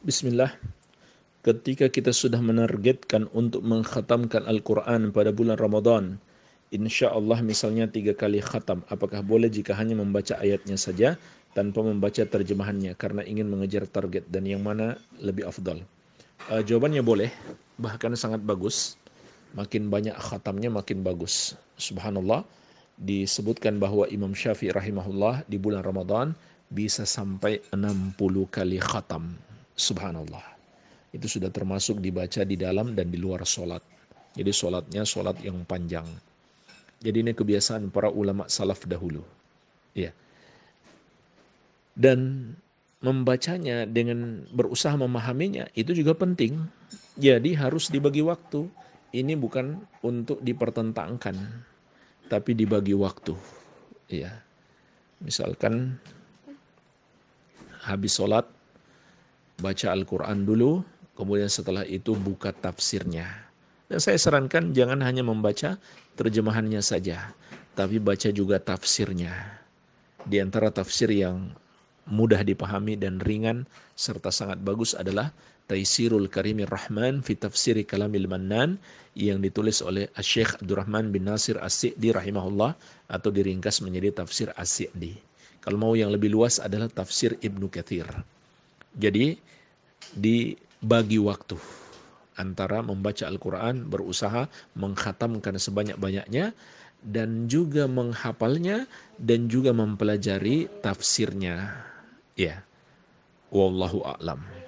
Bismillah. Ketika kita sudah menargetkan untuk mengkhatamkan Al-Quran pada bulan Ramadan, insya Allah misalnya tiga kali khatam, apakah boleh jika hanya membaca ayatnya saja tanpa membaca terjemahannya karena ingin mengejar target dan yang mana lebih afdal? Uh, jawabannya boleh, bahkan sangat bagus. Makin banyak khatamnya makin bagus. Subhanallah, disebutkan bahwa Imam Syafi'i rahimahullah di bulan Ramadan bisa sampai 60 kali khatam. Subhanallah. Itu sudah termasuk dibaca di dalam dan di luar sholat. Jadi sholatnya sholat yang panjang. Jadi ini kebiasaan para ulama salaf dahulu. Ya. Dan membacanya dengan berusaha memahaminya itu juga penting. Jadi harus dibagi waktu. Ini bukan untuk dipertentangkan, tapi dibagi waktu. Ya. Misalkan habis sholat baca Al-Quran dulu, kemudian setelah itu buka tafsirnya. Dan saya sarankan jangan hanya membaca terjemahannya saja, tapi baca juga tafsirnya. Di antara tafsir yang mudah dipahami dan ringan serta sangat bagus adalah Taisirul Karimir Rahman fi Tafsiri Kalamil Mannan yang ditulis oleh Syekh Abdurrahman bin Nasir As-Sidi rahimahullah atau diringkas menjadi Tafsir As-Sidi. Kalau mau yang lebih luas adalah Tafsir Ibnu Kathir. Jadi dibagi waktu antara membaca Al-Quran, berusaha menghatamkan sebanyak-banyaknya, dan juga menghafalnya, dan juga mempelajari tafsirnya. Ya, wallahu a'lam.